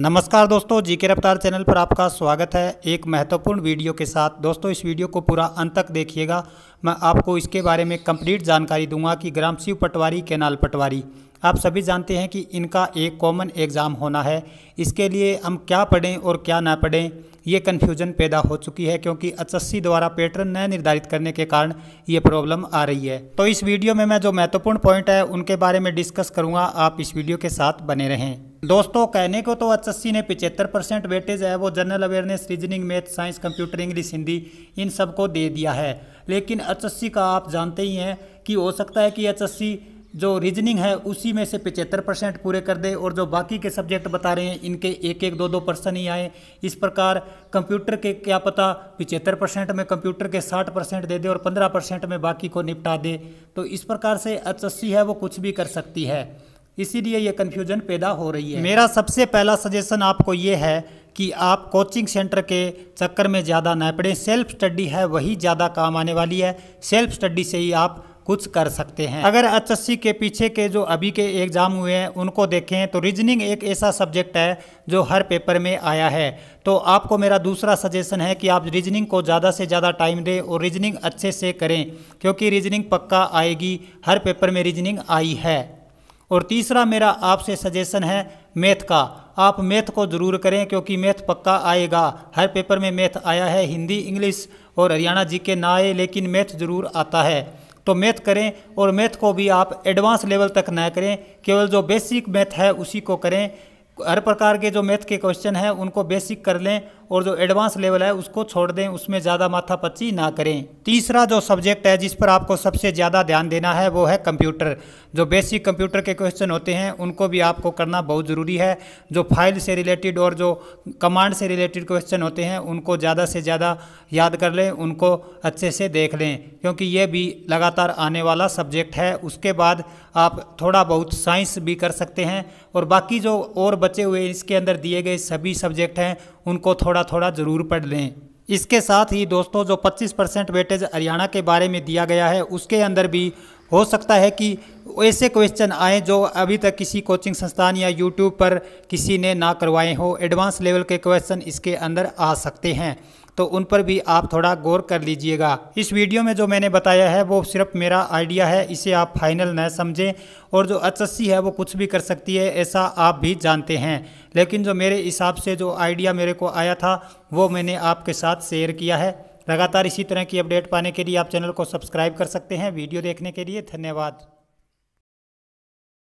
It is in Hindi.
नमस्कार दोस्तों जी के रफ्तार चैनल पर आपका स्वागत है एक महत्वपूर्ण वीडियो के साथ दोस्तों इस वीडियो को पूरा अंत तक देखिएगा मैं आपको इसके बारे में कंप्लीट जानकारी दूंगा कि ग्राम शिव पटवारी केनाल पटवारी आप सभी जानते हैं कि इनका एक कॉमन एग्ज़ाम होना है इसके लिए हम क्या पढ़ें और क्या ना पढ़ें ये कन्फ्यूज़न पैदा हो चुकी है क्योंकि एच द्वारा पैटर्न न निर्धारित करने के कारण ये प्रॉब्लम आ रही है तो इस वीडियो में मैं जो महत्वपूर्ण पॉइंट है उनके बारे में डिस्कस करूँगा आप इस वीडियो के साथ बने रहें दोस्तों कहने को तो एच ने पिचहत्तर परसेंट वेटेज है वो general awareness reasoning math science computer English Hindi इन सबको दे दिया है लेकिन एच का आप जानते ही हैं कि हो सकता है कि एच जो रीजनिंग है उसी में से पिचहत्तर परसेंट पूरे कर दे और जो बाकी के सब्जेक्ट बता रहे हैं इनके एक एक दो दो परसेंट ही आए इस प्रकार कंप्यूटर के क्या पता पिचहत्तर परसेंट में कंप्यूटर के साठ परसेंट दे दे और पंद्रह परसेंट में बाकी को निपटा दे तो इस प्रकार से एच है वो कुछ भी कर सकती है इसीलिए ये कन्फ्यूजन पैदा हो रही है मेरा सबसे पहला सजेशन आपको ये है कि आप कोचिंग सेंटर के चक्कर में ज़्यादा ना पड़े सेल्फ स्टडी है वही ज़्यादा काम आने वाली है सेल्फ स्टडी से ही आप कुछ कर सकते हैं अगर एच के पीछे के जो अभी के एग्ज़ाम हुए हैं उनको देखें तो रीजनिंग एक ऐसा सब्जेक्ट है जो हर पेपर में आया है तो आपको मेरा दूसरा सजेशन है कि आप रीजनिंग को ज़्यादा से ज़्यादा टाइम दें और रीजनिंग अच्छे से करें क्योंकि रीजनिंग पक्का आएगी हर पेपर में रीजनिंग आई है और तीसरा मेरा आपसे सजेशन है मैथ का आप मैथ को ज़रूर करें क्योंकि मैथ पक्का आएगा हर पेपर में मैथ आया है हिंदी इंग्लिश और हरियाणा जी के ना आए लेकिन मैथ ज़रूर आता है तो मैथ करें और मैथ को भी आप एडवांस लेवल तक ना करें केवल जो बेसिक मैथ है उसी को करें हर प्रकार के जो मैथ के क्वेश्चन हैं उनको बेसिक कर लें और जो एडवांस लेवल है उसको छोड़ दें उसमें ज़्यादा माथा पच्ची ना करें तीसरा जो सब्जेक्ट है जिस पर आपको सबसे ज़्यादा ध्यान देना है वो है कंप्यूटर जो बेसिक कंप्यूटर के क्वेश्चन होते हैं उनको भी आपको करना बहुत ज़रूरी है जो फाइल से रिलेटेड और जो कमांड से रिलेटेड क्वेश्चन होते हैं उनको ज़्यादा से ज़्यादा याद कर लें उनको अच्छे से देख लें क्योंकि ये भी लगातार आने वाला सब्जेक्ट है उसके बाद आप थोड़ा बहुत साइंस भी कर सकते हैं और बाकी जो और बचे हुए इसके अंदर दिए गए सभी सब्जेक्ट हैं उनको थोड़ा थोड़ा थोड़ा ज़रूर पढ़ लें इसके साथ ही दोस्तों जो 25 परसेंट वेटेज हरियाणा के बारे में दिया गया है उसके अंदर भी हो सकता है कि ऐसे क्वेश्चन आए जो अभी तक किसी कोचिंग संस्थान या यूट्यूब पर किसी ने ना करवाए हो एडवांस लेवल के क्वेश्चन इसके अंदर आ सकते हैं तो उन पर भी आप थोड़ा गौर कर लीजिएगा इस वीडियो में जो मैंने बताया है वो सिर्फ मेरा आइडिया है इसे आप फाइनल न समझें और जो एच है वो कुछ भी कर सकती है ऐसा आप भी जानते हैं लेकिन जो मेरे हिसाब से जो आइडिया मेरे को आया था वो मैंने आपके साथ शेयर किया है लगातार इसी तरह की अपडेट पाने के लिए आप चैनल को सब्सक्राइब कर सकते हैं वीडियो देखने के लिए धन्यवाद